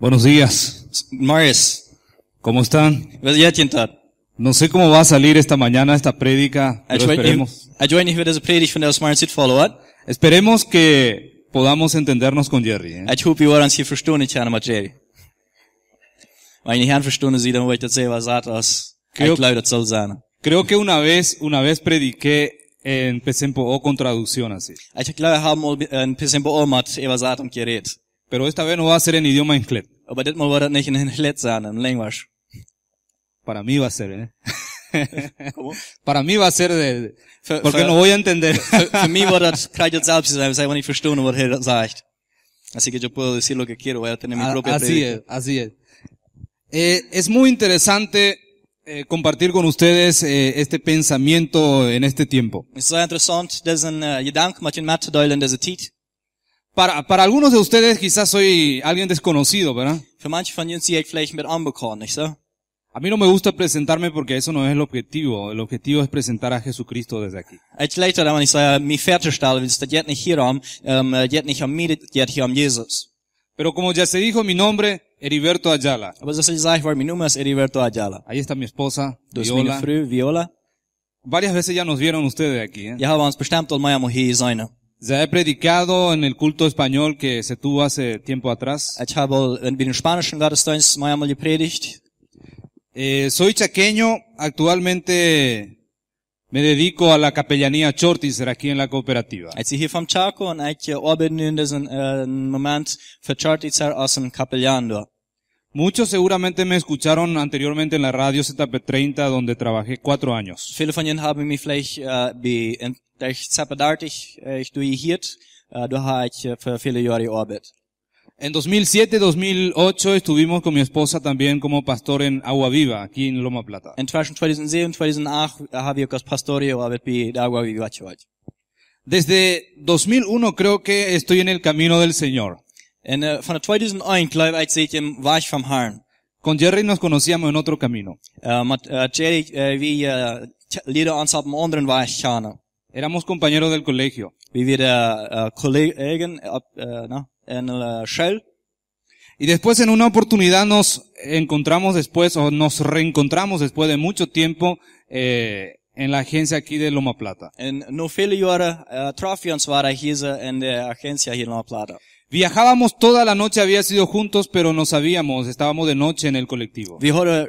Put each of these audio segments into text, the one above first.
Buenos días. Morris. ¿Cómo están? No sé cómo va a salir esta mañana esta prédica, pero esperemos. Esperemos que podamos entendernos con Jerry. ¿eh? Ik hoop we worden hier verstaan elkaar Jerry. Meine Herren verstehen Sie, dann wollte ich selber sagen, dass creo, ich glaube, soll sein. Creo que una vez, una vez prediqué en PSMPO con traducción así. Ich glaube, wir haben mal in PSMPO mit Eva Satan geredet. Um, pero esta vez no va a ser en idioma inglés. Maar ditmaal wordt het niet in inglés zijn, En language. Para mí va a ser, ¿eh? ¿Cómo? Para mí va a ser de, für, porque für, no voy a entender. für, für mich wird das Kreidel selbst sein, weil ich nicht verstehen, was er sagt. Así que yo puedo decir lo que quiero, voy a tener mi ah, propia Así es, así es. Eh, es muy interesante eh, compartir con ustedes eh, este pensamiento en este tiempo. Es muy interesante diesen uh, Gedanken mit Ihnen mitzuteilen in dieser Zeit. Para, algunos de ustedes quizás soy alguien desconocido, ¿verdad? A mí no me gusta presentarme porque eso no es el objetivo. El objetivo es presentar a Jesucristo desde aquí. Ähm, äh, Pero como ya se dijo, mi nombre es Ayala. Ayala. Ahí está mi esposa, Viola. Varias veces ya nos vieron ustedes aquí. Ya ¿eh? Ya he predicado en el culto español que se tuvo hace tiempo atrás. Eh, soy chaqueño, actualmente me dedico a la capellanía Chortizer aquí en la cooperativa. Muchos seguramente me escucharon anteriormente en la radio ZP30 donde trabajé cuatro años. deci se pedartic estudiei eh, hirt eh, doha für viele Jahre Arbeit. En 2007-2008 estuvimos con mi esposa también como pastor en Agua Viva, aquí en Loma Plata. En 2007 2008 habe ich als Pastor gearbeitet bei der Agua Viva Church. Desde 2001 creo que estoy en el camino del Señor. En, uh, von 2001 glaube ich, seht ihr, war ich vom Herrn. Con Jerry nos conocíamos en otro camino. Uh, mit uh, Jerry, uh, eh, wir uh, lieder uns auf einem anderen Weg kennen. Éramos compañeros del colegio. en Y después en una oportunidad nos encontramos después, o nos reencontramos después de mucho tiempo, eh, en la agencia aquí de Loma Plata. En no eh, Loma Plata. Viajábamos toda la noche, había sido juntos, pero no sabíamos, estábamos de noche en el colectivo. Er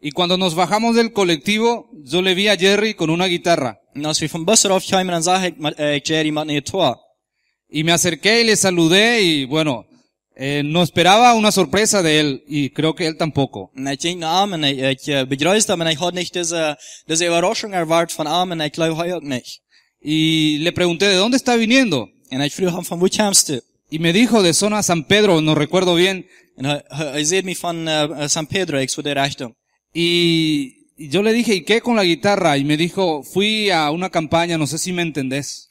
y cuando nos bajamos del colectivo, yo le vi a Jerry con una guitarra. Äh, y me acerqué y le saludé y bueno, eh, no esperaba una sorpresa de él y creo que él tampoco. Ah, y le pregunté, ¿de dónde está viniendo? Y me dijo de zona San Pedro, no recuerdo bien. Y yo le dije, ¿y qué con la guitarra? Y me dijo, fui a una campaña, no sé si me entendés.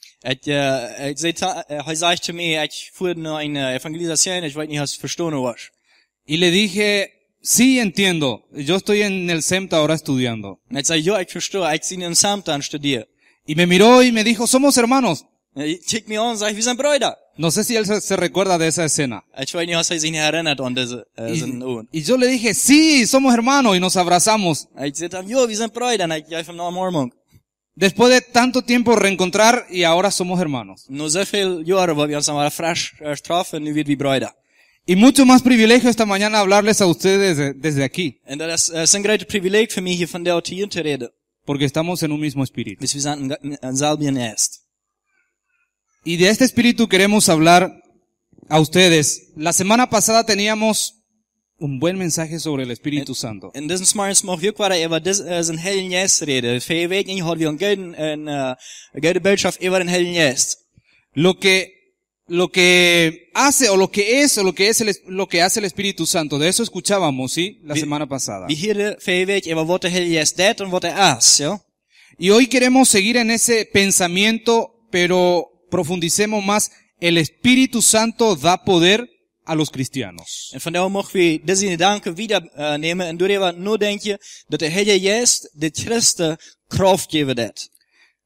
Y le dije, sí entiendo, yo estoy en el SEMTA ahora estudiando. Er e y me miró y me dijo, somos hermanos. Er no sé si él se recuerda de esa escena. Er äh, y, y yo le dije, sí, somos hermanos y nos abrazamos. Después de tanto tiempo reencontrar y ahora somos hermanos. Y mucho más privilegio esta mañana hablarles a ustedes desde, aquí. Eh, Porque estamos en un mismo espíritu. Er y de este espíritu queremos hablar a ustedes. La semana pasada teníamos un buen mensaje sobre el Espíritu Santo. Lo que lo que hace o lo que es o lo que es lo que hace el Espíritu Santo. De eso escuchábamos, ¿sí? La semana pasada. Y hoy queremos seguir en ese pensamiento, pero profundicemos más. El Espíritu Santo da poder a los cristianos. En vandaar mogen we deze gedanken wieder eh, nemen en doorheen wat nu denk je dat de Heer Jezus de Christen kracht geven dat.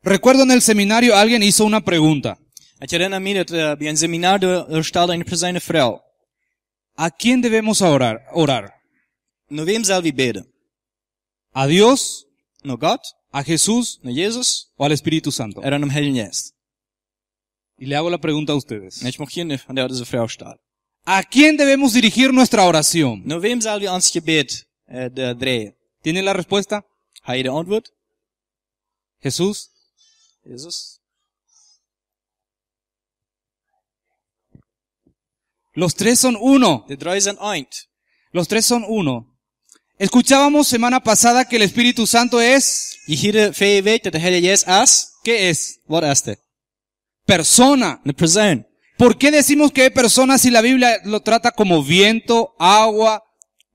Recuerdo en el seminario alguien hizo una pregunta. Ik herinner me dat eh, bij een seminario er eh, stelde een persoon vrouw. ¿A quién debemos orar? orar? No vem zal we bidden. ¿A Dios? No God. ¿A Jesús? No Jesus. ¿O al Espíritu Santo? Er aan hem Heiligen Y le hago la pregunta a ustedes. Ik mag hier van deze vrouw stellen. ¿A quién debemos dirigir nuestra oración? Eh, ¿Tiene la respuesta? Hay Jesús. Los tres son uno. Los tres son uno. Escuchábamos semana pasada que el Espíritu Santo es, ¿qué es? Persona. ¿Por qué decimos que hay personas si la Biblia lo trata como viento, agua,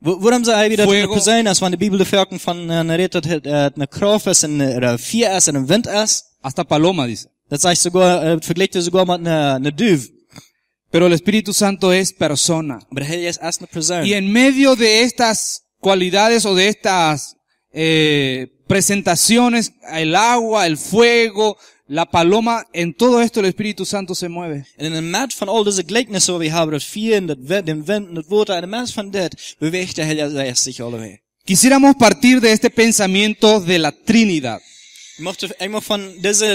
Waarom zou hij weer dat kunnen zijn als van de Bijbel de verken van uh, redt dat het een is, een vier is en een wind is? Hasta paloma, dice. Dat zegt sogar, uh, äh, vergelijkt hij sogar met een, een duif. Pero el Espíritu Santo es persona. is Y en medio de estas cualidades o de estas eh, presentaciones, el agua, el fuego, la paloma, en todo esto el Espíritu Santo se mueve. En in de maat van al deze gelijkenissen we hebben, dat vier en dat den wind en het water, in de maat van dat beweegt de Heilige Geest zich allebei. Quisiéramos partir de este pensamiento de la Trinidad. Ik mocht, er- ik mocht van deze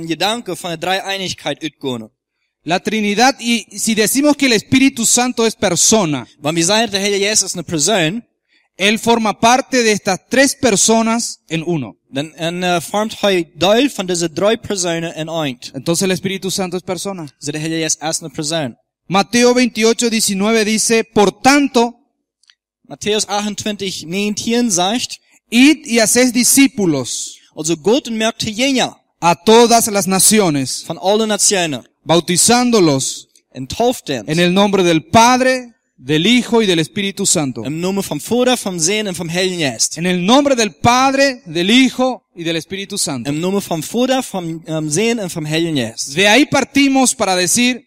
uh, gedanke van de drie-einigheid uitkomen. La Trinidad, y si decimos que el Espíritu Santo es persona, Wanneer we zeggen dat de Heilige Geest is een él forma parte de estas tres personas en uno. Dan, en uh, vormt hij deel van deze drie personen in eind. Entonces el Espíritu Santo es persona. Dus de persoon. Mateo 28, 19 dice, por tanto, Matthäus 28, 19 sagt, id y haced discípulos. Also geht und merkt jener. A todas las naciones. Van allen Nationen. Bautizándolos. En el nombre del Padre, del Hijo y del Espíritu Santo. Im Namen vom Vater, vom Sohn und vom Heiligen Geist. En el nombre del Padre, del Hijo y del Espíritu Santo. Im Namen vom Vater, vom ähm, Sohn und vom Heiligen Geist. De ahí partimos para decir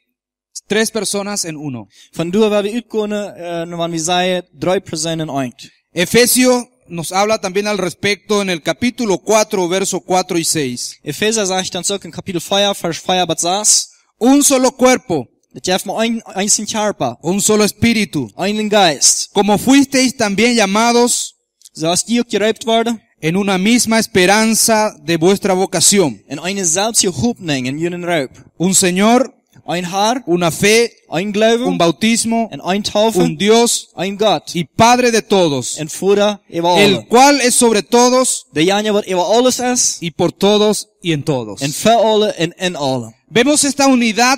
tres personas en uno. Von dua var vi utgående eh, när man vi drei personen eint. Efesio nos habla también al respecto en el capítulo 4, verso 4 y 6. Efeser sagt dann zurück in Kapitel 4, Vers 4 bis 6. Un solo cuerpo un solo espíritu, como fuisteis también llamados en una misma esperanza de vuestra vocación, un Señor, una fe, un bautismo, un Dios y Padre de todos, el cual es sobre todos y por todos y en todos. Vemos esta unidad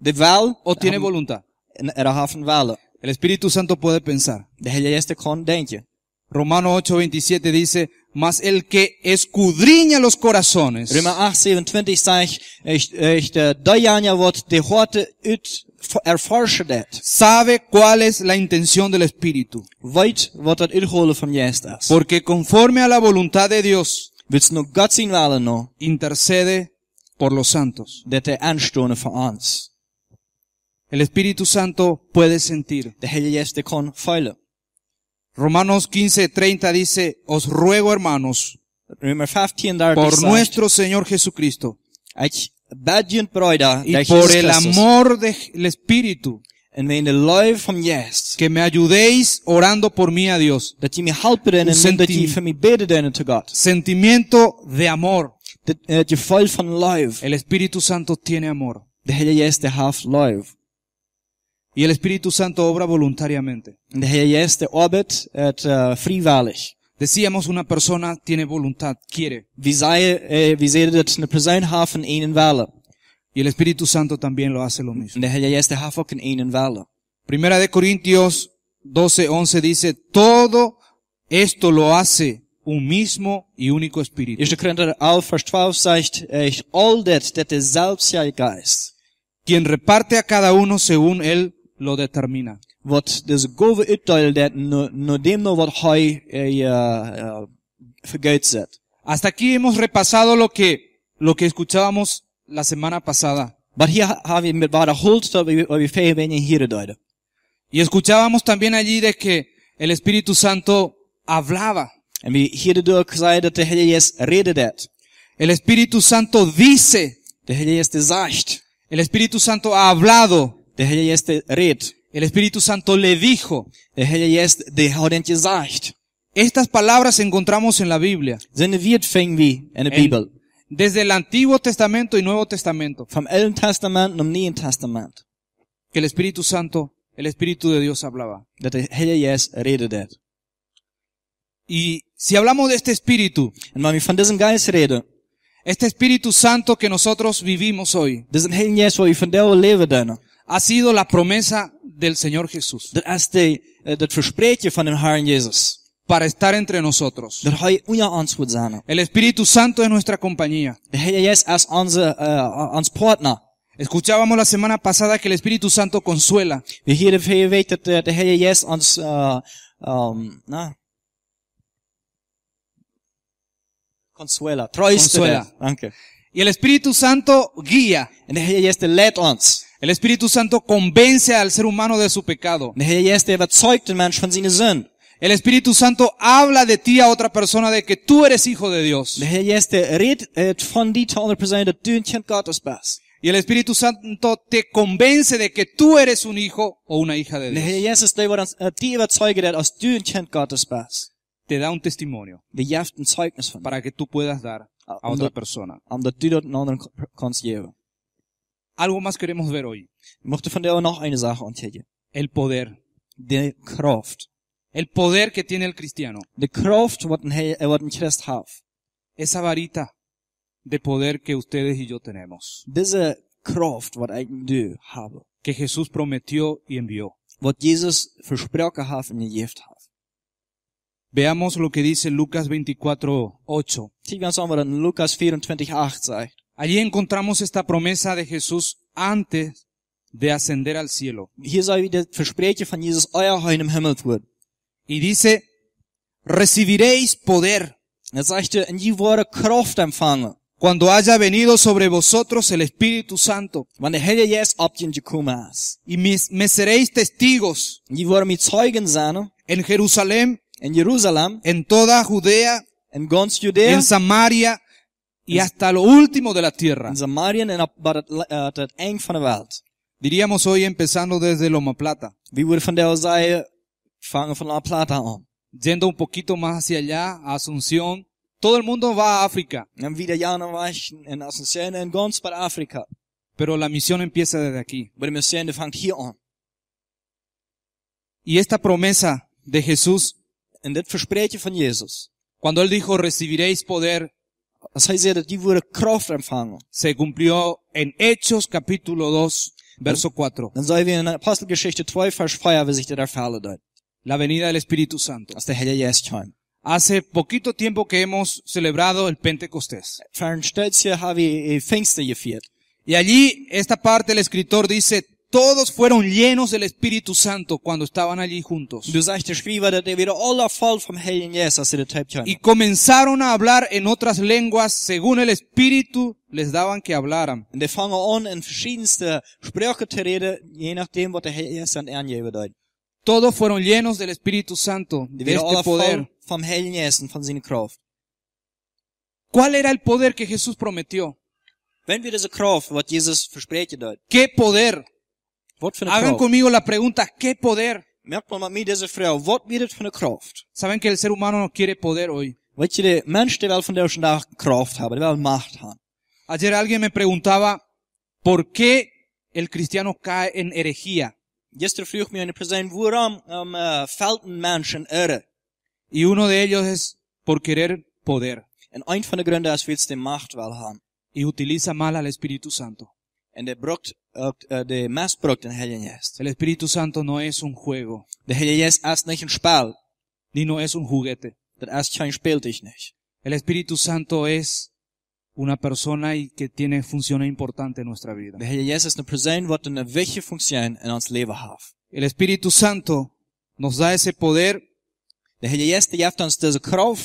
De val o tiene voluntad. El Espíritu Santo puede pensar. De este Romano 8:27 dice, mas el que escudriña los corazones. Äh, Sabe cuál es la intención del Espíritu. Porque conforme a la voluntad de Dios. Intercede por los santos. El Espíritu Santo puede sentir. Romanos 15, 30 15:30 dice, os ruego hermanos, por nuestro Señor Jesucristo, uh, y por el amor del Espíritu, que me ayudéis orando por mí a Dios. sentimiento de amor. Uh, el Espíritu Santo tiene amor. Y el Espíritu Santo obra voluntariamente. Eh, Decíamos una persona tiene voluntad, quiere. Eh, y el Espíritu Santo también lo hace lo mismo. Primera de Corintios 12.11 dice, todo esto lo hace un mismo y único Espíritu. Quien reparte a cada uno según él lo determina. no, no eh, eh, eh, Hasta aquí hemos repasado lo que lo que escuchábamos la semana pasada. Y escuchábamos también allí de que el Espíritu Santo hablaba. El Espíritu Santo dice. El Espíritu Santo ha hablado. Este el Espíritu Santo le dijo. Este, estas palabras encontramos en la Biblia. desde el Antiguo Testamento y Nuevo Testamento. Que el Espíritu Santo, el Espíritu de Dios hablaba. Y si hablamos de este Espíritu, este Espíritu Santo que nosotros vivimos hoy, ha sido la promesa del Señor Jesús. Er is de, eh, dat verspreekje van de Herrn Jezus. Para estar entre nosotros. Daar hij onder ons El Espíritu Santo es nuestra compañía. De Heilige Geest is onze, uh, ons partner. Escuchábamos la semana pasada que el Espíritu Santo consuela. We hier vorige dat de Heilige Geest ons, uh, consuela, Consuela. Danke. Y el Espíritu Santo guía. En de Heilige Geest leidt ons. El Espíritu Santo convence al ser humano de su pecado. El Espíritu Santo habla de ti a otra persona de que tú eres hijo de Dios. Y el Espíritu Santo te convence de que tú eres un hijo o una hija de Dios. Uh, te da un testimonio. Para que tú puedas dar uh, a otra persona. Algo más queremos ver hoy. Ich möchte von dir aber noch eine Sache erzählen. El poder. Die Kraft. El poder que tiene el cristiano. The Kraft, what ein, what ein Christ Esa varita de poder que ustedes y yo tenemos. Diese Kraft, what I do have, Que Jesús prometió y envió. What Jesus versprochen hat und gegeben hat. Veamos lo que dice Lucas 24, 8. Sieh, was Lucas 24, 8 sagt. Allí encontramos esta promesa de Jesús antes de ascender al cielo. Y dice, recibiréis poder. Er cuando haya venido sobre vosotros el Espíritu Santo. Y me, seréis testigos. En Jerusalén. En toda Judea. Judea. En Samaria y hasta lo último de la tierra. Uh, Diríamos hoy empezando desde Loma Plata. Yendo un poquito más hacia allá, a Asunción. Todo el mundo va a África. Pero la misión empieza desde aquí. Y esta promesa de Jesús, cuando él dijo recibiréis poder se cumplió en Hechos capítulo 2, verso 4. La venida del Espíritu Santo. Hace poquito tiempo que hemos celebrado el Pentecostés. Eh, y allí, esta parte, el escritor dice, todos fueron llenos del Espíritu Santo cuando estaban allí juntos. Y comenzaron a hablar en otras lenguas según el Espíritu les daban que hablaran. Todos fueron llenos del Espíritu Santo, de este poder. ¿Cuál era el poder que Jesús prometió? ¿Qué poder? Hagan conmigo la pregunta, ¿qué poder? Saben que el ser humano no quiere poder hoy. Ayer alguien me preguntaba, ¿por qué el cristiano cae en herejía? Y uno de ellos es por querer poder. Y utiliza mal al Espíritu Santo. Uh, uh, El Espíritu Santo no es un juego. Ni no es un juguete. nicht. El Espíritu Santo es una persona y que tiene funciones importantes en nuestra vida. El Espíritu Santo nos da ese poder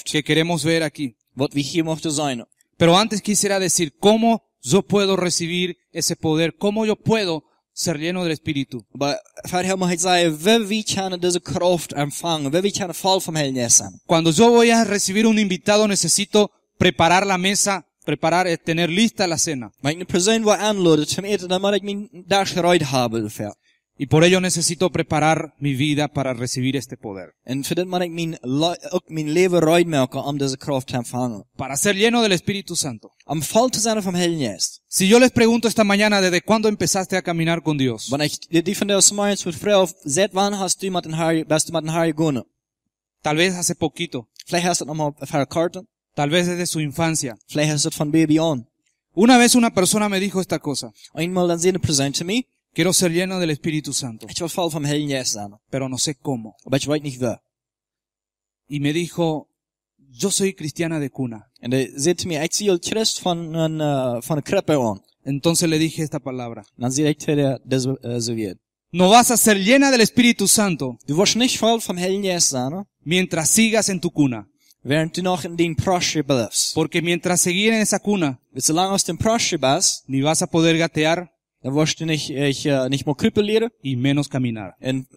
que queremos ver aquí. Pero antes quisiera decir cómo yo puedo recibir ese poder? ¿Cómo yo puedo ser lleno del Espíritu? Cuando yo voy a recibir un invitado necesito preparar la mesa preparar, eh, tener lista la cena. Y por ello necesito preparar mi vida para recibir este poder. Para ser lleno del Espíritu Santo. Si yo les pregunto esta mañana, ¿desde cuándo empezaste a caminar con Dios? Tal vez hace poquito. Tal vez desde su infancia. Una vez una persona me dijo esta cosa. Quiero ser lleno del Espíritu Santo. Ich wil vol van Heilige Geest zijn. Pero no sé cómo. Maar ik weet niet waar. Y me dijo, yo soy cristiana de cuna. En hij zei mir ik zie Christ von een, uh, van een eh, kreppe Entonces le dije esta palabra. Dan zei ik das deze, deze No vas a ser llena del Espíritu Santo. Du wirst nicht voll vom Heiligen Geist sein. Mientras sigas en tu cuna. Während du noch in den Prosche bleibst. Porque mientras seguir en esa cuna. Solange aus dem Prosche bist. Ni vas a poder gatear. Äh, äh, y menos caminar. En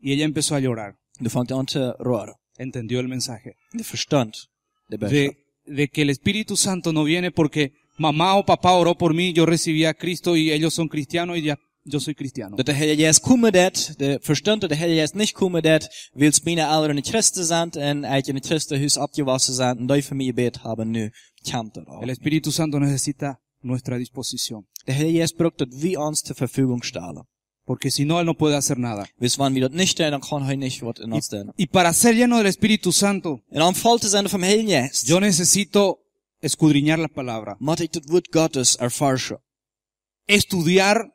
Y ella empezó a llorar. Er Entendió el mensaje. De de que el Espíritu Santo no viene porque mamá o papá oró por mí, yo recibí a Cristo y ellos son cristianos y ya yo soy cristiano. Dat de Heilige Geest komen dat, de verstand dat de Heilige Geest niet komen dat, wil spina aller in de Christen zijn en uit in de Christenhuis abgewassen zijn en die familie bed hebben nu. Komt dat El Espíritu Santo necesita nuestra disposición. De Heilige Geest braucht dat wie ons ter Verfügung stellen. Porque si no, él no puede hacer nada. Hvis man vil nicht stellen, dann kann er nicht was in uns stellen. Y para ser lleno del Espíritu Santo, en om falt te zijn van Heiligen Geest, yo necesito escudriñar la palabra. Moet ik het woord Gottes erforschen. Estudiar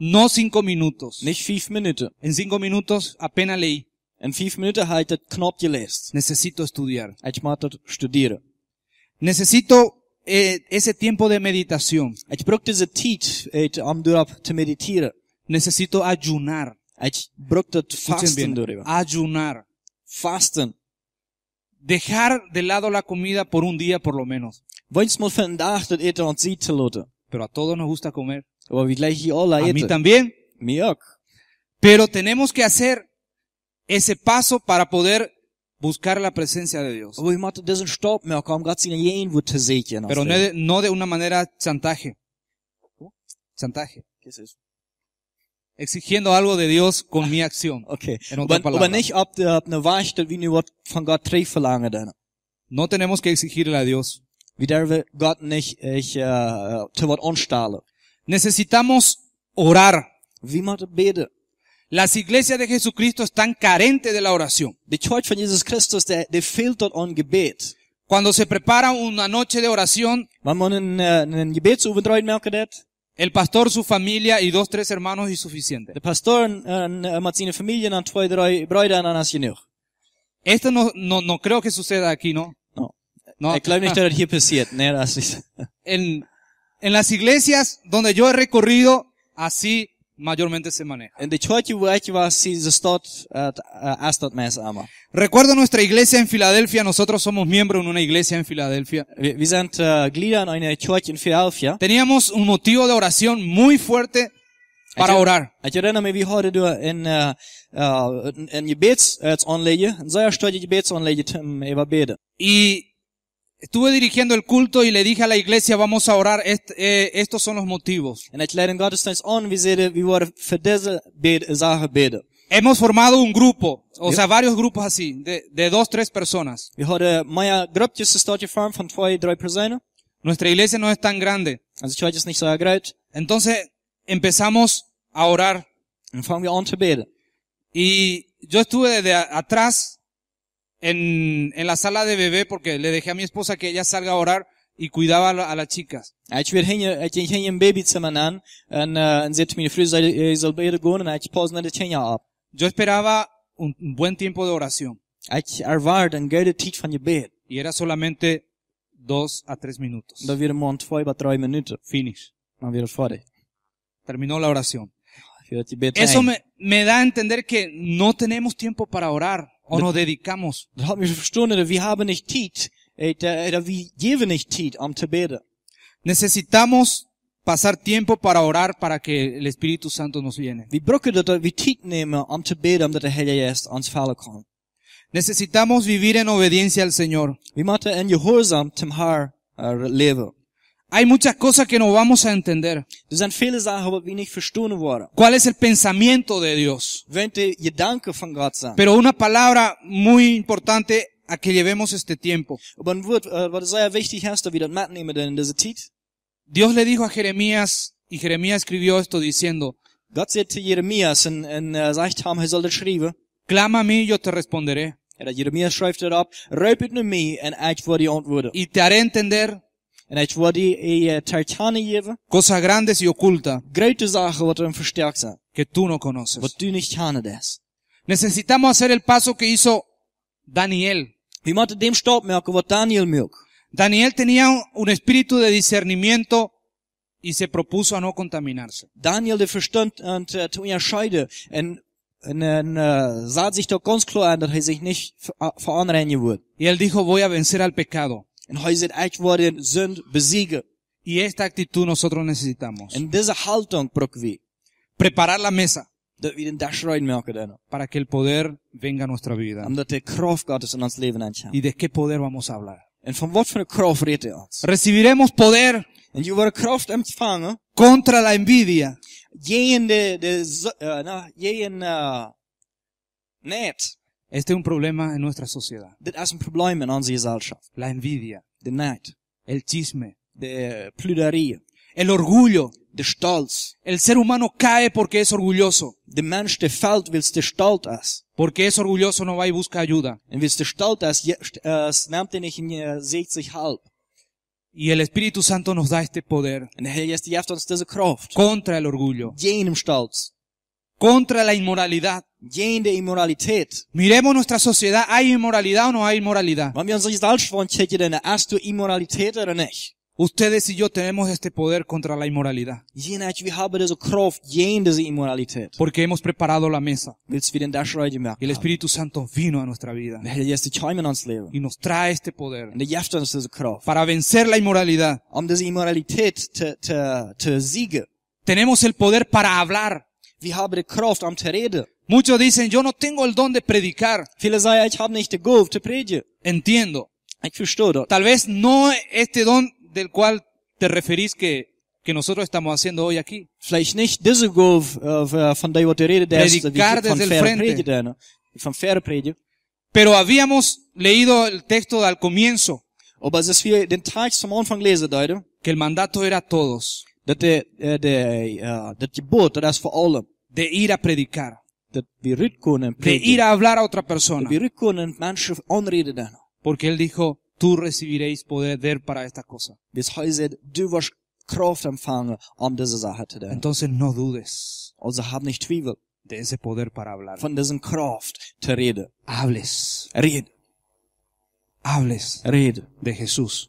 No cinco minutos. Nicht fünf minuten. En cinco minutos apenas leí. En fünf minuten had ich het Knopf gelesen. Necesito estudiar. Ich muss studieren. Necesito eh, ese tiempo de meditación. Ich brauche Zeit, tijd eh, um meditieren. Necesito ayunar. Ich brauche zu fasten erover. Ayunar. Fasten. Dejar de lado la comida por un día por lo menos. Wanneer moet vandaag dass eten das eten laten? Pero a todos nos gusta comer. A mí también. Pero tenemos que hacer ese paso para poder buscar la presencia de Dios. Pero no de, una manera chantaje. Chantaje. exigiendo algo de Dios con mi acción. Okay. No tenemos que exigirle a Dios. Necesitamos orar. Vi måste bede. Las iglesias de Jesucristo están carentes de la oración. The church of Jesus Christ der, der fehlt Gebet. Cuando se prepara una noche de oración, vamos en gebet. äh, einen Gebetsuvendreuen merken el pastor, su familia y dos, tres hermanos es suficiente. The Pastor äh, uh, mit seiner Familie und zwei, drei Brüder, dann genug. Esto no, no, no creo que suceda aquí, ¿no? No. Ik glaube nicht, dass das hier passiert. Nee, das ist nicht. En las iglesias donde yo he recorrido, así mayormente se maneja. Uh, uh, Recuerdo nuestra iglesia en Filadelfia. Nosotros somos miembros en una iglesia en Filadelfia. Uh, Teníamos un motivo de oración muy fuerte para orar. Y Estuve dirigiendo el culto y le dije a la iglesia, vamos a orar, eh, estos son los motivos. Hemos formado un grupo, o sea, varios grupos así, de, dos, tres personas. Uh, Nuestra iglesia no es tan grande. Entonces, empezamos a orar. Y yo estuve desde atrás, en, en la sala de bebé porque le dejé a mi esposa que ella salga a orar y cuidaba a, las chicas. Yo esperaba un, buen tiempo de oración. Y era solamente dos a tres minutos. Terminó la oración. Eso me, me da a entender que no tenemos tiempo para orar o nos dedicamos. Det har vi förstående, vi har nicht tid, eller vi ger nicht tid om att beda. Necesitamos pasar tiempo para orar para que el Espíritu Santo nos viene. Vi brukar det, vi tid nemer om att beda om det Helige Geist anfaller kan. Necesitamos vivir en obediencia al Señor. Vi måste en gehorsam till Herr äh, leva. Hay muchas cosas que no vamos a entender. ¿Cuál es el pensamiento de Dios? Pero una palabra muy importante a que llevemos este tiempo. Äh, Dios le dijo a Jeremías y Jeremías escribió esto diciendo. Äh, er Clama a mí, yo te responderé. Y te haré entender En het wordt een tartane geven. Cosa grandes y oculta. Grote zaken wat hem versterkt zijn. Que tú no conoces. Wat u niet kent. Necesitamos hacer el paso que hizo Daniel. We moeten dem stap maken wat Daniel maakt. Daniel tenía un espíritu de discernimiento y se propuso a no contaminarse. Daniel de verstand und eh, äh, zu unterscheiden En, en, äh, eh, sah sich doch ganz klar an, dass er sich nicht veranreinigen würde. Y él dijo, voy a vencer al pecado. en huizen uit worden sind besiege Y esta actitud nosotros necesitamos. En this houding prokken Preparar la mesa. Dat we den dashroin Para que el poder venga a nuestra vida. Omdat de kracht Gottes in ons Leben aanschijnt. ¿Y de qué poder vamos a hablar? En von wat voor kracht redt hij Recibiremos poder. You were wordt kracht Contra la envidia. Tegen de, de, uh, no, tegen, uh, net. Este es un problema en nuestra sociedad. Dit is een probleem in onze La envidia, de night, el chisme, de pluderie, el orgullo, de stolz. El ser humano cae porque es orgulloso. De mensch die fällt, weil de stolz is. Porque es orgulloso no va y busca ayuda. En weil de stolz is, es neemt hij niet in zegt sich halb. Y el Espíritu Santo nos da este poder. En de Heilige Geest geeft ons deze kracht. Contra el orgullo. Jenem stolz contra la inmoralidad. Miremos nuestra sociedad, ¿hay inmoralidad o no hay inmoralidad? Ustedes y yo tenemos este poder contra la inmoralidad. Porque hemos preparado la mesa. Y el Espíritu Santo vino a nuestra vida. Y nos trae este poder. Er para vencer la inmoralidad. Um tenemos el poder para hablar. Wie habe die Kraft am zu reden? Muchos dicen, yo no tengo el don de predicar. Viele sagen, ich habe nicht die Gabe zu predigen. Entiendo. Ich verstehe das. Tal vez no este don del cual te referís que que nosotros estamos haciendo hoy aquí. Vielleicht nicht diese Gabe, äh, von der du redest, Predicar desde el predigen, Von predigen. Pero habíamos leído el texto al comienzo. Aber es ist wie den Text zum Anfang lesen, Leute. Que el mandato era a todos. Dat, de, eh, de, uh, dat je boodschap voor allen. De ir a predicar. Dat we ruit kunnen predigen. De ir a hablar a otra persona. Dat we kunnen mensen onreden dan. Porque él dijo, tú recibiréis poder para esta cosa. Dus hij zei, du was kracht empfangen om deze zaken te doen. Entonces no dudes. Also hab nicht twijfel. De ese poder para hablar. Von diesem Kraft te reden. Hables. Rede. Hables. Rede. De Jesús.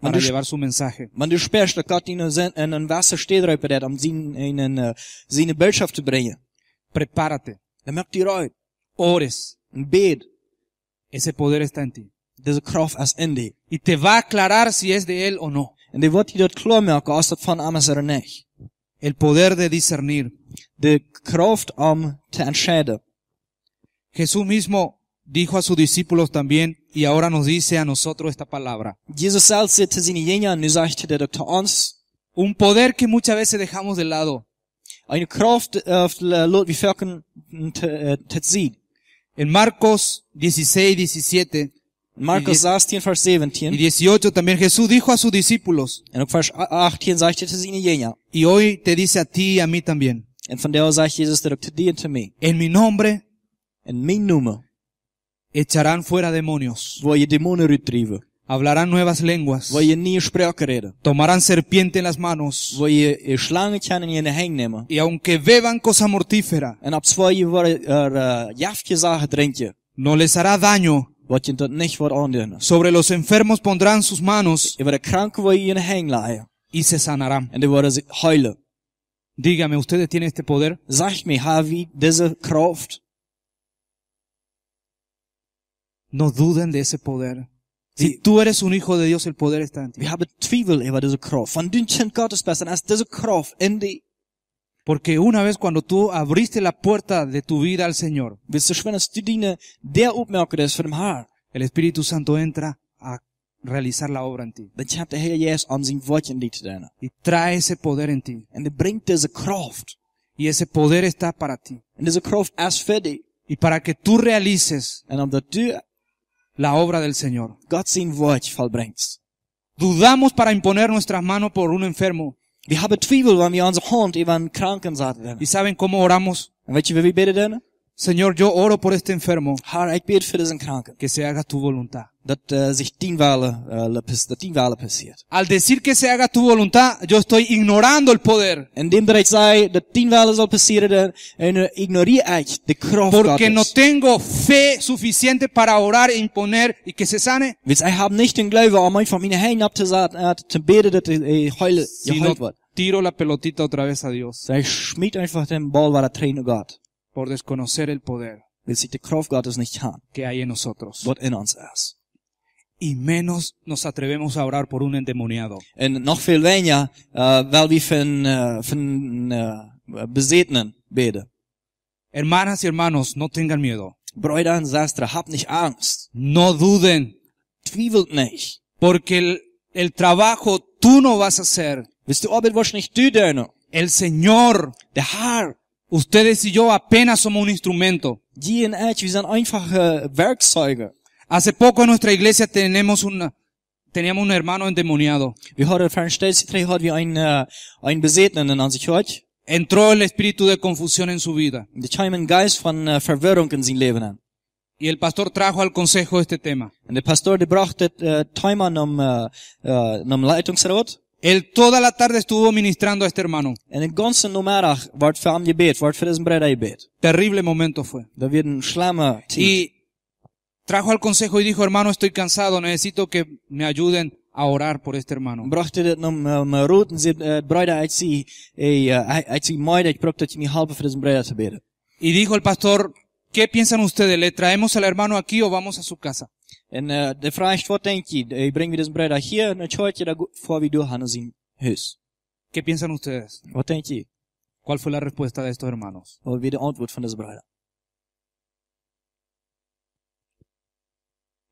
para man llevar su mensaje. Man du spürst, dass Gott ihnen einen Wasserstehräuber hat, um ihnen seine eh, Botschaft zu bringen. Prepárate. Dann merkt ihr euch. Ores. Und bet. Ese poder está en ti. Diese Kraft ist in dir. Y te va a aclarar si es de él o no. Und die wird dir dort klar machen, ob das von ihm ist oder nicht. El poder de discernir. Die Kraft, um zu entscheiden. Jesús mismo dijo a sus discípulos también y ahora nos dice a nosotros esta palabra. Un poder que muchas veces dejamos de lado. Øh, øh, en Marcos 16, 17. Marcos 17. Y 18 también Jesús dijo a sus discípulos. Y hoy te dice a ti y a mí también. En er En mi nombre. En mi Echarán fuera demonios. Hablarán nuevas lenguas. Tomarán serpiente en las manos. Y aunque beban cosa mortífera. Eh, no les hará daño. Sobre los enfermos pondrán sus manos. Y se sanarán. Dígame, ¿ustedes tienen este poder? No duden de ese poder. Si tú eres un hijo de Dios, el poder está en ti. porque una vez cuando tú abriste la puerta de tu vida al Señor, el Espíritu Santo entra a realizar la obra en ti. Y trae ese poder en ti. Y ese poder está para ti. Y para que tú realices la obra del Señor. Gott sin Wort vollbringt. Dudamos para imponer nuestras manos por un enfermo. Vi hebben twijfel wanneer we onze hand even kranken zaten. ¿Y saben cómo oramos? En weet je wie bidden dan? Señor, yo oro por este enfermo. Herr, ich bid für diesen Kranken. Que se haga tu voluntad. Dat uh, eh, zich tien walen, eh, uh, dat tien passiert. Al decir que se haga tu voluntad, yo estoy ignorando el poder. dem dat ich zei dat tien soll passieren, passeren, dan uh, ignoreer ik de kracht Porque Gottes. no tengo fe suficiente para orar, e imponer y que se sane. Want ik hab nicht den Glaube, om einfach meine Hände abzusagen, zu beten, dat ich heule, si geheilt no wird. tiro la pelotita otra vez a Dios. So, schmied einfach den Ball, war der Trainer Gott. por desconocer el poder will sich die Kraft Gottes nicht haben, que hay en nosotros. What in uns is. Y menos nos atrevemos a orar por un endemoniado. En noch veel weniger, uh, weil wir von, uh, eh, von uh, eh, Besetenen beten. Hermanas y hermanos, no tengan miedo. Brüder und Schwestern, habt nicht Angst. No duden. Zwiebelt nicht. Porque el, el trabajo tú no vas a hacer. Willst du Arbeit wahrscheinlich nicht du deine? El Señor, der Herr, Ustedes y yo apenas somos un instrumento. Die und ich, wir sind einfache Werkzeuge. Hace poco en nuestra iglesia tenemos una, teníamos un hermano endemoniado. Vi har Veranstaltungsdreh hat wir einen, äh, ein Besetzenen an sich heute. Entró el espíritu de confusión en su vida. Der kam ein Geist von äh, eh, Verwirrung in sein Leben Y el pastor trajo al consejo este tema. Und der Pastor der brachte äh, eh, Thema um, äh, eh, nom Leitungsrat. Él toda la tarde estuvo ministrando a este hermano. Terrible momento fue. Y trajo al consejo y dijo, hermano, estoy cansado, necesito que me ayuden a orar por este hermano. Eh, eh, eh, y dijo el pastor, ¿Qué piensan ustedes? ¿Le traemos al hermano aquí o vamos a su casa? En uh, de vraag wat denk je? Ik breng dus bruid hier naar het huisje, dan voor we doorgaan naar zijn huis. ¿Qué piensan ustedes? Wat denk je? ¿Cuál fue la respuesta de estos hermanos? Wat was de antwoord van deze bruid?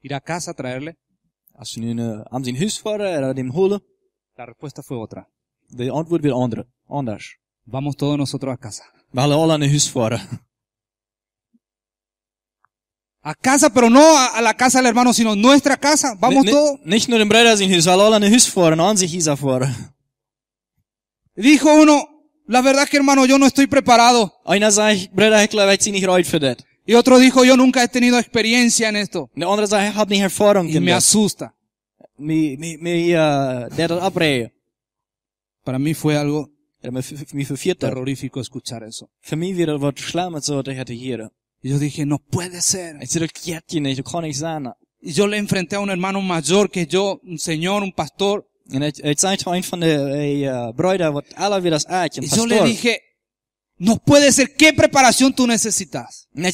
Ir a casa, traerle. Als ze nu uh, aan zijn huis varen en eh, hem holen. La respuesta fue otra. De antwoord weer andere, anders. Vamos todos nosotros a casa. We gaan allemaal naar huis varen. A casa, pero no a la casa del hermano, sino nuestra casa. Vamos todos. Dijo uno, la verdad que hermano, yo no estoy preparado. Y otro dijo, yo nunca he tenido experiencia en esto. Er y me asusta. Para mí fue algo terrorífico escuchar eso. Para mí fue algo terrorífico escuchar eso. Y yo dije, no puede ser. Y yo le enfrenté a un hermano mayor que yo, un señor, un pastor. Uh, y yo le dije, no puede ser, ¿qué preparación tú necesitas? ¿Dónde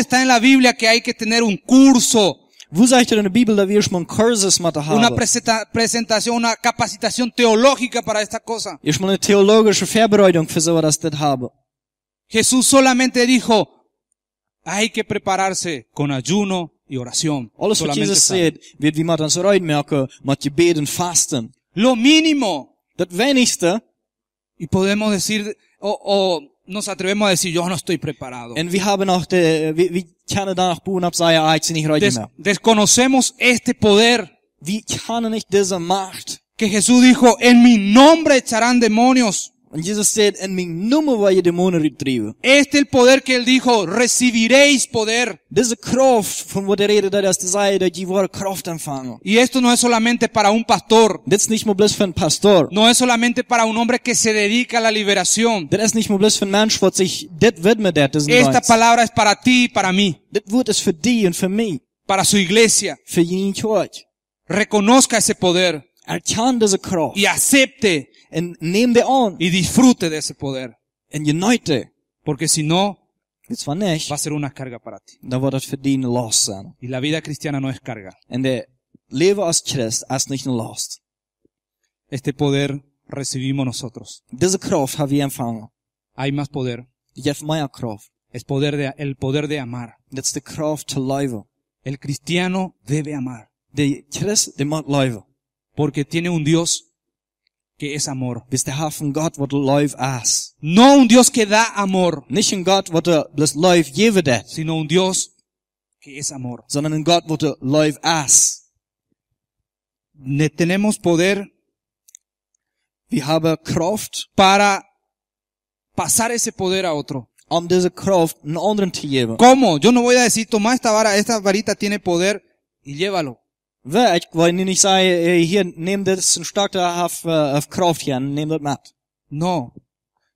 está en la Biblia que hay que tener un curso una presentación, una capacitación teológica para esta cosa. Jesús solamente dijo, hay que prepararse con ayuno y oración. Lo mínimo. Y podemos decir, o nos atrevemos a decir, yo no estoy preparado. Desconocemos este poder. Que Jesús dijo, en mi nombre echarán demonios. And Jesus said, en mi nombre vaya demonio retrieve. Este el poder que él dijo, recibiréis poder. This Diese Kraft, von wo der Rede da das you die war craft empfangen. Y esto no es solamente para un pastor. Das ist nicht nur bloß für ein Pastor. No es solamente para un hombre que se dedica a la liberación. Das ist nicht nur bloß für ein Mensch, der sich das widmet, das Esta palabra es para ti y para mí. Das Wort ist für dich und für mich. Para su iglesia. Für jene Church. Reconozca ese poder erkannt diese Kraft. Y acepte. And nehme the an. Y disfrute de ese poder. And unite. Porque si no, Jetzt war va a ser una carga para ti. Dann wird das Y la vida cristiana no es carga. And the live als Christ ist nicht eine Last. Este poder recibimos nosotros. Diese Kraft haben wir empfangen. Hay más poder. Jetzt mehr Kraft. Es poder de, el poder de amar. That's the Kraft to live. El cristiano debe amar. The Christ, der muss live. Porque tiene un Dios que es amor. No un Dios que da amor. Sino un Dios que es amor. tenemos poder. para pasar ese poder a otro. ¿Cómo? Yo no voy a decir, toma esta vara, esta varita tiene poder y llévalo. Ich wollte nicht sagen, äh, hier, nehmt das ein starker auf, äh, auf Kraft hier, nehmt das mit. No.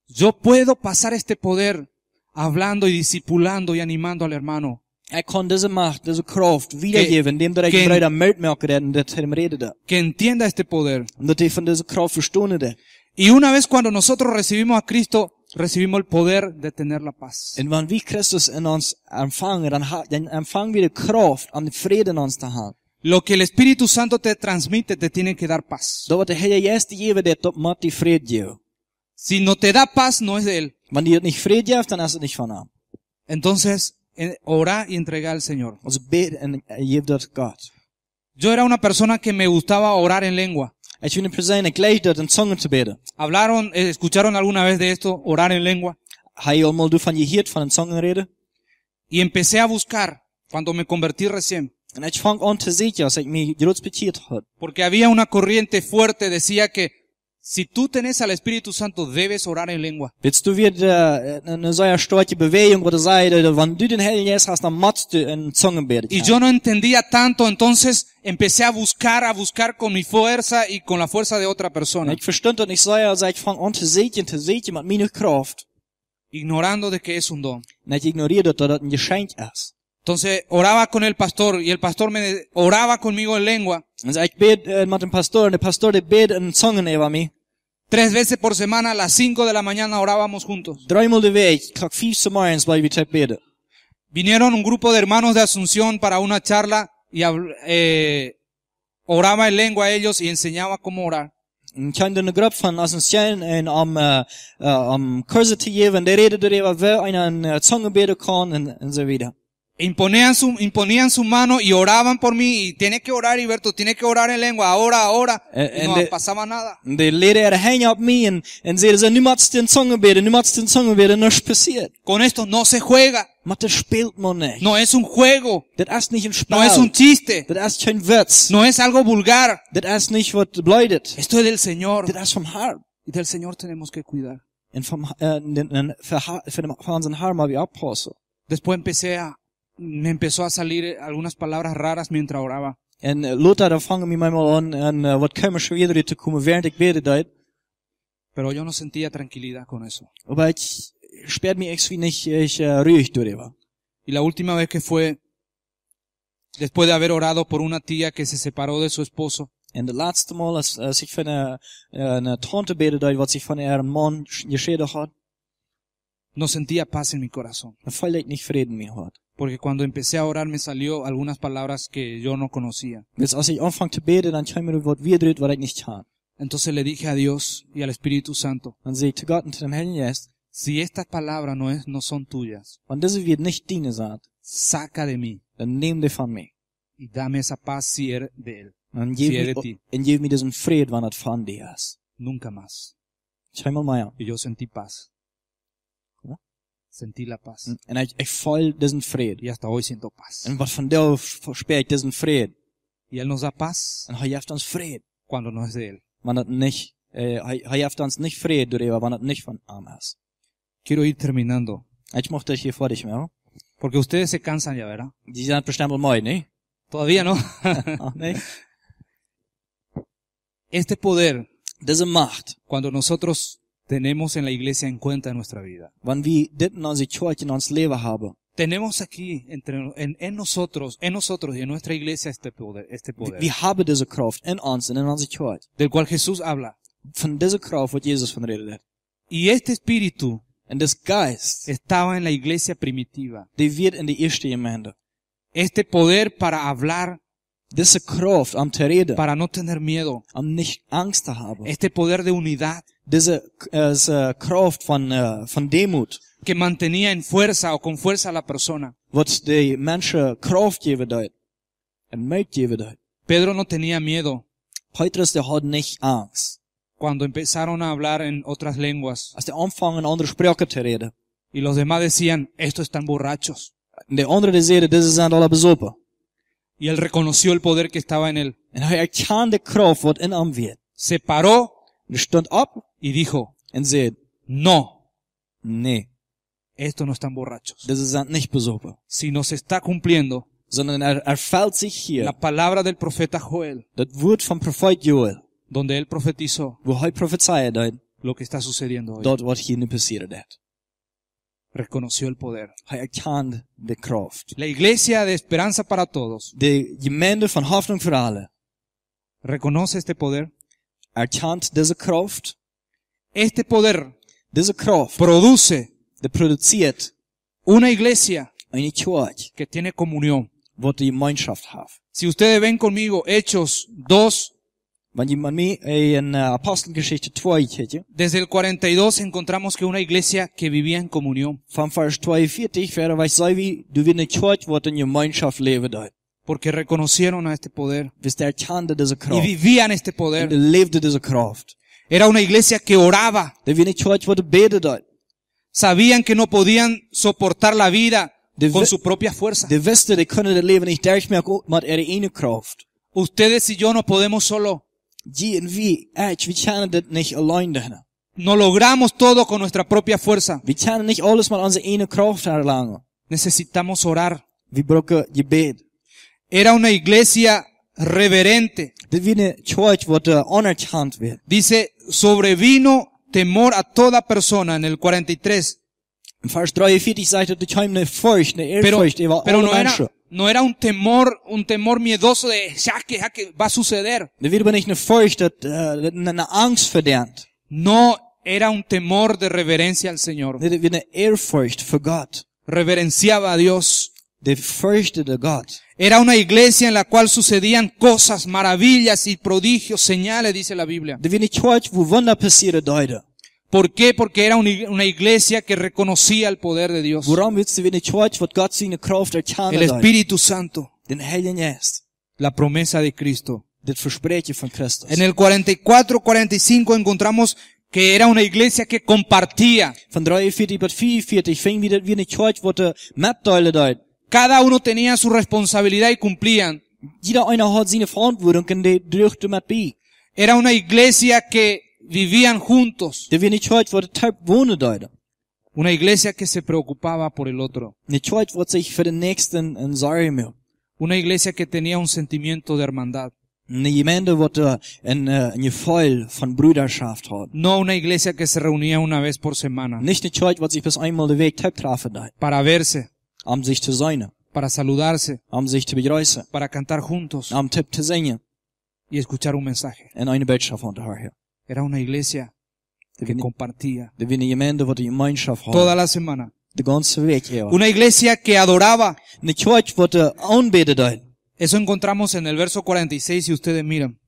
Yo puedo pasar este poder hablando y discipulando y animando al hermano. Er kann diese Macht, diese Kraft wiedergeben, dem der die Brüder Meldmerk reden, der ihm redet. Que entienda este poder. Und dass die von dieser Kraft verstehen. Y una vez cuando nosotros recibimos a Cristo, recibimos el poder de tener la paz. Und wenn wir Christus in uns empfangen, dann, dann empfangen wir die Kraft, an den Frieden in uns zu haben. Lo que el Espíritu Santo te transmite te tiene que dar paz. Si no te da paz, no es de él. Entonces, eh, ora y entrega al Señor. Yo era una persona que me gustaba orar en lengua. Hablaron, eh, escucharon alguna vez de esto, orar en lengua. Y empecé a buscar cuando me convertí recién. Porque había una corriente fuerte decía que si tú tenés al Espíritu Santo debes orar en lengua. Y yo no entendía tanto, entonces empecé a buscar, a buscar con mi fuerza y con la fuerza de otra persona. Ignorando de que es un don. Entonces oraba con el pastor y el pastor me oraba conmigo en lengua. Tres veces por semana a las cinco de la mañana orábamos juntos. Vinieron un grupo de hermanos de Asunción para una charla y eh, oraba en lengua a ellos y enseñaba cómo orar. Imponían su, imponían su mano y oraban por mí. Y tiene que orar, Iberto, tiene que orar en lengua. Ahora, ahora. And, and no de, pasaba nada. De leden er hingen op me en, en zeiden ze, nu moet ze in zongen bidden, nu moet ze in zongen bidden. En passiert. Con esto no se juega. Maar dat er speelt man niet. No es un juego. Dat is niet een spel. No es un chiste. Dat is geen witz. No es algo vulgar. Dat is niet wat bleidet. Esto es del Señor. Dat is van haar. Y del Señor tenemos que cuidar. En van, uh, den, den, van zijn haar maar weer oppassen. Después empecé a me empezó a salir eh, algunas palabras raras mientras oraba. En uh, eh, Lothar, daar vangen we an maar aan. En uh, wat kwam er zo weer während ich bete deed. Pero yo no sentía tranquilidad con eso. Aber ich sperrt mich wie nicht, ich uh, ruhig darüber. Y la última vez que fue, después de haber orado por una tía que se separó de su esposo. En de laatste maal, als, als ik van een, een tante bete deed, wat zich van haar man gescheiden had. No sentía paz en mi corazón. Dan voelde ik niet vrede meer had. Porque cuando empecé a orar me salió algunas palabras que yo no conocía. Entonces le dije a Dios y al Espíritu Santo. Si estas palabras no, no son tuyas. Saca de mí. Y dame esa paz si er-, de él. Er er Nunca más. Y yo sentí paz. Sentila paz. En ai, ai fol desen fred. E hasta hoy siento paz. En wat van deu versperrt desen fred. Y él nos da paz. En hij geeft ons fred. Cuando no es de él. Wann das nicht, äh, hij geeft uns nicht fred, Dureva, wann das nicht von ihm ist. Quiero ir terminando. Ich möchte hier vor dich mehr. Porque ustedes se cansan ya, ¿verdad? Die sind halt bestimmt mal ne? Todavía no. ne? Este poder. Diese Macht. Cuando nosotros tenemos en la iglesia en cuenta en nuestra vida. Tenemos aquí entre, en, en nosotros, en nosotros y en nuestra iglesia este poder, este poder. Wir haben diese Kraft in uns und in onze Kirche. Del cual Jesús habla. Von dieser Kraft wird Jesus von redet. Y este espíritu And this Geist, estaba en la iglesia primitiva. Die wird in die erste Gemeinde. Este poder para hablar Diese Kraft, um zu reden, para no tener miedo, um nicht Angst zu haben. Este poder de unidad, Deze is, uh, von, äh, van, Demut. van Que mantenía en fuerza o con fuerza a la persona. Wat de mensen kracht geven deed. En moed geven deed. Pedro no tenía miedo. Petrus der had nicht angst. Cuando empezaron a hablar en otras lenguas. Als de anfangen andere Sprachen te reden. Y los demás decían, estos están borrachos. De andere zeiden, deze zijn alle bezopen. Y él reconoció el poder que estaba en él. En er hij erkende kracht wat in hem werd. Se paró. En er stond op y dijo, and said, no, ne, esto no están borrachos. Das sind nicht besoffen. Si se está cumpliendo, sondern er erfüllt sich hier la palabra del profeta Joel, das Wort vom Prophet Joel, donde él profetizó, wo er prophezeit hat, lo que está sucediendo hoy. Dort, was hier passiert hat. Reconoció el poder. Er erkannt die Kraft. La iglesia de esperanza para todos. Die Gemeinde von Hoffnung für alle. Reconoce este poder. Erkannt diese Kraft este poder produce una iglesia que tiene comunión. Si ustedes ven conmigo Hechos 2, äh, desde el 42 encontramos que una iglesia que vivía en comunión. Porque reconocieron a este poder. Y vivían este poder. Era una iglesia que oraba. Sabían que no podían soportar la vida con su propia fuerza. Ustedes y yo no podemos solo. No logramos todo con nuestra propia fuerza. Necesitamos orar. Era una iglesia reverente. Dice, sobrevino temor a toda persona en el 43. pero no Era, un temor, un temor miedoso de, que, va a suceder. Uh, no era un temor de reverencia al Señor. Reverenciaba a Dios. Era una iglesia en la cual sucedían cosas, maravillas y prodigios, señales, dice la Biblia. ¿Por qué? Porque era una iglesia que reconocía el poder de Dios. El Espíritu Santo. La promesa de Cristo. En el 44, 45 encontramos que era una iglesia que compartía. Cada uno tenía su responsabilidad y cumplían. Jeder einer hat seine Verantwortung und die dürfte man bei. Era una iglesia que vivían juntos. Det var en church hvor det tøb wohne Una iglesia que se preocupaba por el otro. Eine church wo sich für den nächsten en sorry mir. Una iglesia que tenía un sentimiento de hermandad. Eine Gemeinde wo ein, en äh, en Gefühl von Brüderschaft hat. No una iglesia que se reunía una vez por semana. Nicht eine church wo sich bis einmal der Weg tøb trafen deide. Para verse. Para saludarse. Para cantar juntos. Y escuchar un mensaje. Era una iglesia que compartía. Toda la semana. Una iglesia que adoraba. Eso encontramos en el verso 46 si ustedes miran.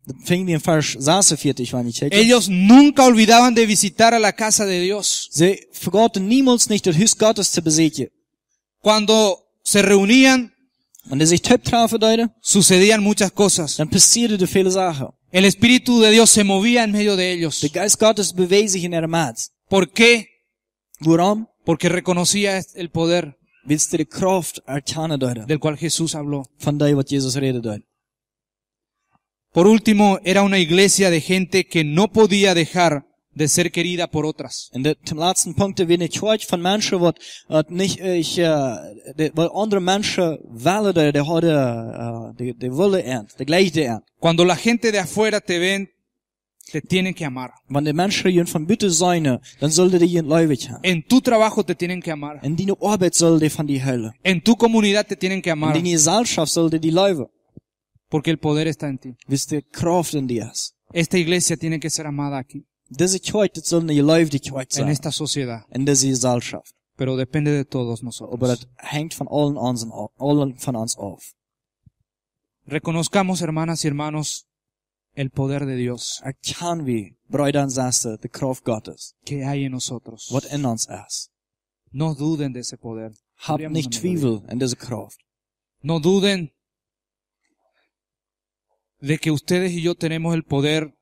Ellos nunca olvidaban de visitar a la casa de Dios. Cuando se reunían, sucedían muchas cosas. El Espíritu de Dios se movía en medio de ellos. ¿Por qué? Porque reconocía el poder. Del cual Jesús habló. Por último, era una iglesia de gente que no podía dejar de ser querida por otras. Und der zum letzten Punkt, wir nicht heute von Menschen, wird äh, nicht äh, ich, äh, weil andere Menschen wollen, der der heute die die Wille ernst, der gleiche ernt. Cuando la gente de afuera te ven, te tienen que amar. Wenn die Menschen hier von Bitte seine, dann sollte die gläubig haben. En tu trabajo te tienen que amar. In deine Arbeit sollte von die Hölle. En tu comunidad te tienen que amar. In deine Gesellschaft sollte die Leute. Porque el poder está en ti. Wisst ihr, Kraft in dir ist. Esta iglesia tiene que ser amada aquí. en esta sociedad, pero depende de todos nosotros. Reconozcamos, hermanas y hermanos, el poder de Dios que hay en nosotros. No duden de ese poder. No duden de que ustedes y yo tenemos el poder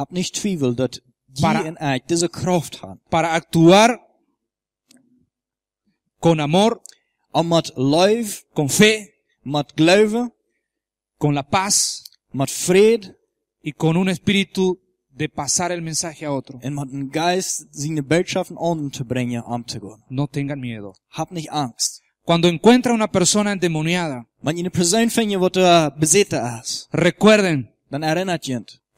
Hab nicht twijfel dat para, in ik diese Kraft haben. Para actuar con amor, om met lief, con fe, met geloven, con la paz, met Fried, y con un espíritu de pasar el mensaje a otro. En met een geest zijn boodschap aan te No tengan miedo. Hab nicht angst. Cuando encuentra una persona endemoniada, Wanneer je een persoon vindt wat uh, bezeten recuerden, dann erinnert je het.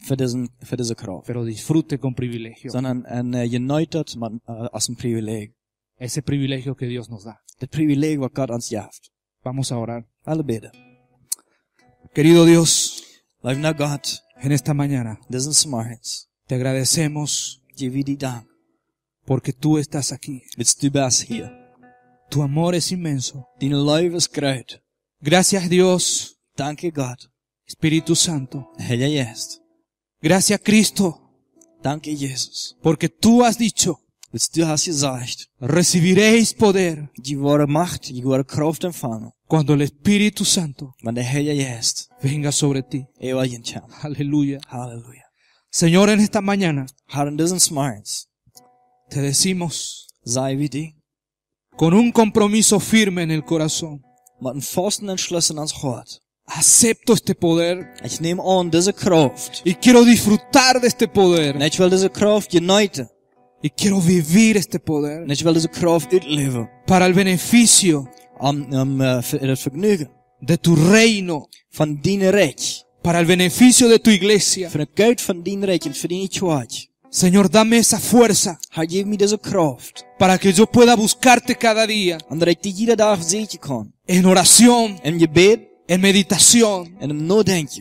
für, diesen, für diese Kraft. Pero disfrute con privilegio. Sondern ein, äh, eh, geneutert man, äh, eh, aus dem Privileg. Ese privilegio que Dios nos da. Das Privileg, was Gott uns gibt. Vamos a orar. Alle beten. Querido Dios. Liebender God, En esta mañana. Diesen Morgens. Te agradecemos. Dank. Porque tú estás aquí. It's du bist hier. Tu amor es inmenso. Deine Liebe ist groß. Gracias Dios. Danke Gott. Espíritu Santo. Herr Geist. Gracias a Cristo. Danke, Jesus. Porque tú has dicho, du hast gesagt, recibiréis poder. Die wahre Macht, die wahre Kraft empfangen. Cuando el Espíritu Santo Wenn der Heilige venga sobre ti. Aleluya. Aleluya. Señor, en esta mañana Herr, in diesen Morgens, te decimos, sei wie die, con un compromiso firme en el corazón, mit einem festen Entschluss in ans Hort, acepto este poder. Ich nehme on diese Kraft. Y quiero disfrutar de este poder. En ich will diese Kraft genieten. Y quiero vivir este poder. En ich will diese Kraft live Para el beneficio. Am, am, uh, eh, das Vergnügen. De tu reino. Van dein Reich. Para el beneficio de tu iglesia. Für Geld van dein Reich und für deine Church. Señor, dame esa fuerza. Herr, give me diese Kraft. Para que yo pueda buscarte cada día. Und dass ich dich jeden Tag sehen kann. En oración. En Gebet en meditación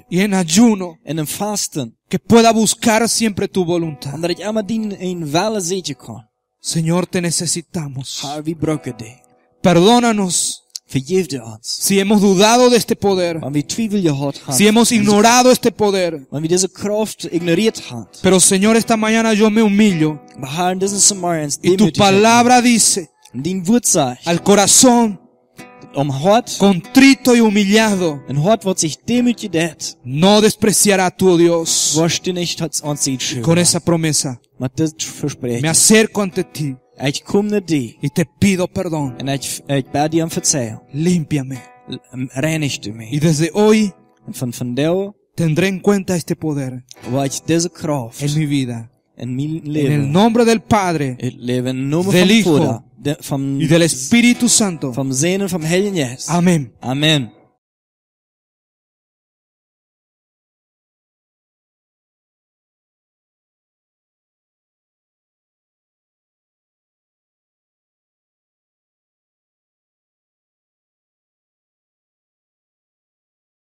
y en ayuno en fasten que pueda buscar siempre tu voluntad. Señor, te necesitamos. Perdónanos. Si hemos dudado de este poder. Si hemos ignorado este poder. Pero Señor, esta mañana yo me humillo. Y tu palabra dice. Al corazón omhoort, contrito y humillado, omhoort wordt sich demütigt, no despreciará tu oh Dios. Worste nicht hat ons schön. Con esa promesa, met dit versprechen, me acerco ante ti. Ik kom naar die. te pido perdón. En ik, ik bid je om verzeihung. Límpiame. Ähm, Reinigte me. Y desde hoy, en von vandaag, tendré en cuenta este poder. Watch this deze kracht. En mi vida. En mi leven. En el nombre del Padre. Ik leef in nombre del Hijo. Vader, de, vom, del Espíritu Santo. Vom Sehen und vom Geist. Amen. Amen.